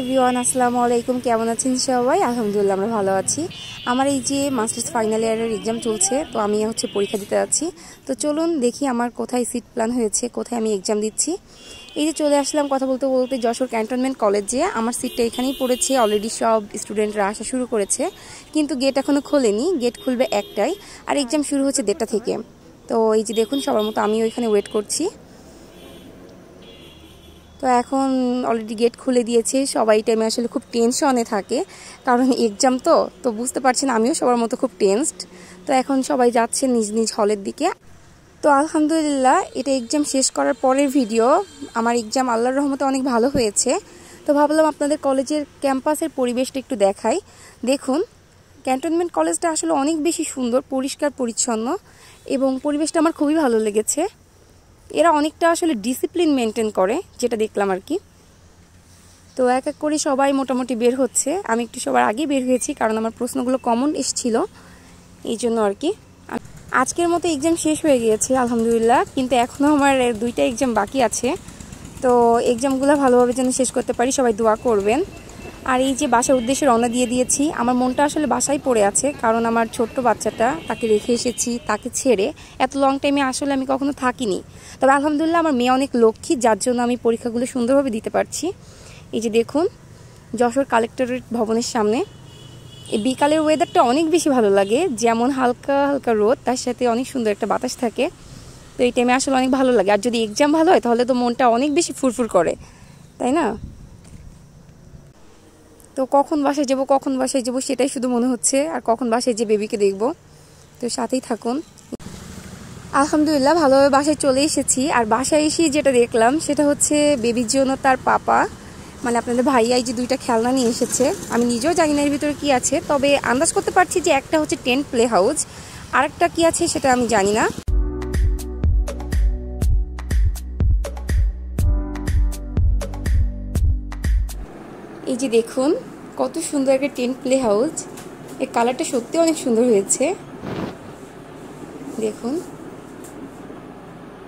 everyone আসসালামু আলাইকুম কেমন আছেন সবাই আলহামদুলিল্লাহ আমরা ভালো আছি আমার এই যে মাস্টার্স ফাইনাল ইয়ারের এক্সাম চলছে তো আমি হচ্ছে পরীক্ষা দিতে যাচ্ছি তো চলুন দেখি আমার কোথায় সিট প্ল্যান হয়েছে কোথায় আমি এক্সাম দিচ্ছি এই যে চলে আসলাম কথা বলতে বলতে যশোর ক্যান্টনমেন্ট কলেজে আমার সিটটা এখানেই পড়েছে অলরেডি সব স্টুডেন্টরা আসা শুরু করেছে কিন্তু গেট এখনও খোলেনি গেট খুলবে একটাই আর এক্সাম শুরু হচ্ছে দেড়টা থেকে তো এই যে দেখুন সবার মতো আমি ওইখানে ওয়েট করছি তো এখন অলরেডি গেট খুলে দিয়েছে সবাই টাইমে আসলে খুব টেনশনে থাকে কারণ এক্সাম তো তো বুঝতে পারছেন আমিও সবার মতো খুব টেনসড তো এখন সবাই যাচ্ছে নিজ নিজ হলের দিকে তো আলহামদুলিল্লাহ এটা এক্সাম শেষ করার পরের ভিডিও আমার এক্সাম আল্লাহর রহমতে অনেক ভালো হয়েছে তো ভাবলাম আপনাদের কলেজের ক্যাম্পাসের পরিবেশটা একটু দেখাই দেখুন ক্যান্টনমেন্ট কলেজটা আসলে অনেক বেশি সুন্দর পরিষ্কার পরিচ্ছন্ন এবং পরিবেশটা আমার খুবই ভালো লেগেছে এরা অনেকটা আসলে ডিসিপ্লিন মেনটেন করে যেটা দেখলাম আর কি তো এক এক করে সবাই মোটামুটি বের হচ্ছে আমি একটু সবার আগে বের হয়েছি কারণ আমার প্রশ্নগুলো কমন এসেছিল এই জন্য আর কি আজকের মতো এক্সাম শেষ হয়ে গিয়েছে আলহামদুলিল্লাহ কিন্তু এখনও আমার দুইটা এক্সাম বাকি আছে তো এক্সামগুলো ভালোভাবে যেন শেষ করতে পারি সবাই দোয়া করবেন আর এই যে বাসার উদ্দেশ্যে রওনা দিয়ে দিয়েছি আমার মনটা আসলে বাসায় পড়ে আছে কারণ আমার ছোট্ট বাচ্চাটা তাকে রেখে এসেছি তাকে ছেড়ে এত লং টাইমে আসলে আমি কখনো থাকিনি তবে আলহামদুলিল্লাহ আমার মেয়ে অনেক লক্ষ্মী যার জন্য আমি পরীক্ষাগুলো সুন্দরভাবে দিতে পারছি এই যে দেখুন যশোর কালেক্টরেট ভবনের সামনে এই বিকালের ওয়েদারটা অনেক বেশি ভালো লাগে যেমন হালকা হালকা রোদ তার সাথে অনেক সুন্দর একটা বাতাস থাকে তো এই টাইমে আসলে অনেক ভালো লাগে আর যদি এক্সাম ভালো হয় তাহলে তো মনটা অনেক বেশি ফুরফুর করে তাই না তো কখন বাসায় যাব কখন বাসায় যাব সেটাই শুধু মনে হচ্ছে আর কখন বাসায় যে বেবিকে দেখব তো সাথেই থাকুন আলহামদুলিল্লাহ ভালোভাবে বাসায় চলে এসেছি আর বাসায় এসেই যেটা দেখলাম সেটা হচ্ছে বেবির জন্য তার পাপা মানে আপনাদের ভাইয়াই যে দুইটা খেলনা নিয়ে এসেছে আমি নিজেও জানি না এর ভিতরে কী আছে তবে আন্দাজ করতে পারছি যে একটা হচ্ছে টেন্ট প্লে হাউস আরেকটা কী আছে সেটা আমি জানি না এই যে দেখুন কত সুন্দর একটা টেন্ট প্লে হাউস এর কালারটা সত্যি অনেক সুন্দর হয়েছে দেখুন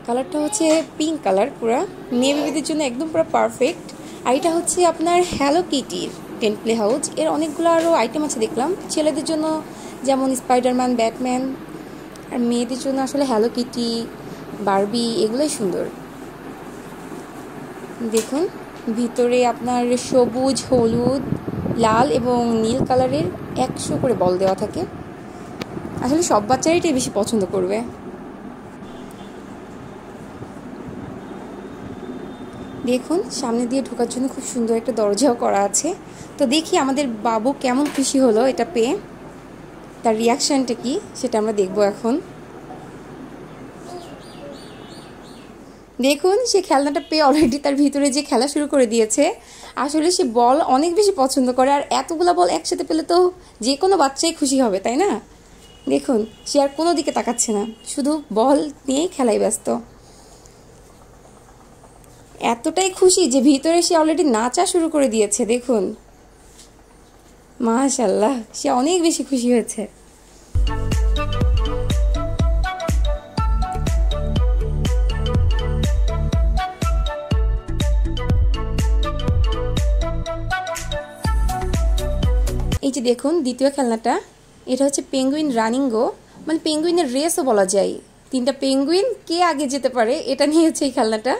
কালারটা হচ্ছে পিঙ্ক কালার পুরা মেয়ে বেবিদের জন্য একদম পুরো পারফেক্ট আর এটা হচ্ছে আপনার হ্যালো কিটির টেন্ট প্লে হাউস এর অনেকগুলো আরও আইটেম আছে দেখলাম ছেলেদের জন্য যেমন স্পাইডারম্যান ব্যাটম্যান আর মেয়েদের জন্য আসলে হ্যালো কিটি বারবি এগুলোই সুন্দর দেখুন ভিতরে আপনার সবুজ হলুদ লাল এবং নীল কালারের একশো করে বল দেওয়া থাকে আসলে সব বাচ্চারাই এটাই বেশি পছন্দ করবে দেখুন সামনে দিয়ে ঢোকার জন্য খুব সুন্দর একটা দরজাও করা আছে তো দেখি আমাদের বাবু কেমন খুশি হলো এটা পেয়ে তার রিয়াকশানটা কি সেটা আমরা দেখব এখন দেখুন সে খেলনাটা পেয়ে অলরেডি তার ভিতরে যে খেলা শুরু করে দিয়েছে আসলে সে বল অনেক বেশি পছন্দ করে আর এতগুলো বল একসাথে পেলে তো যে কোনো বাচ্চাই খুশি হবে তাই না দেখুন সে আর কোনো দিকে তাকাচ্ছে না শুধু বল নিয়েই খেলায় ব্যস্ত এতটাই খুশি যে ভিতরে সে অলরেডি নাচা শুরু করে দিয়েছে দেখুন মাশাল্লাহ সে অনেক বেশি খুশি হয়েছে যে দেখুন দ্বিতীয় খেলনাটা এটা হচ্ছে পেঙ্গুইন রানিং গো মানে পেঙ্গুইনের রেসও বলা যায় তিনটা পেঙ্গুইন কে আগে যেতে পারে এটা নিয়ে হচ্ছে এই খেলনাটা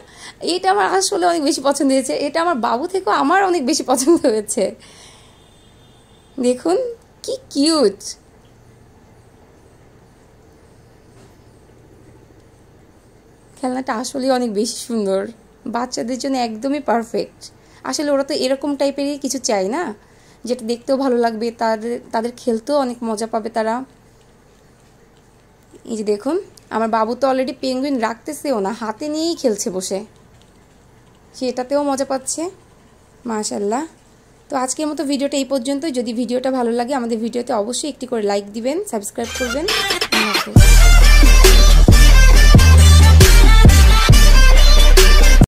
এটা আমার আসলে অনেক বেশি পছন্দ হয়েছে এটা আমার বাবু থেকেও আমার অনেক বেশি পছন্দ হয়েছে দেখুন কি কিউট খেলনাটা আসলেই অনেক বেশি সুন্দর বাচ্চাদের জন্য একদমই পারফেক্ট আসলে ওরা তো এরকম টাইপেরই কিছু চায় না যেটা দেখতেও ভালো লাগবে তাদের তাদের খেলতেও অনেক মজা পাবে তারা এই যে দেখুন আমার বাবু তো অলরেডি পেঙ্গুইন রাখতেছেও না হাতে নিয়েই খেলছে বসে সে এটাতেও মজা পাচ্ছে মাশাল্লাহ তো আজকের মতো ভিডিওটা এই পর্যন্তই যদি ভিডিওটা ভালো লাগে আমাদের ভিডিওতে অবশ্যই একটি করে লাইক দিবেন সাবস্ক্রাইব করবেন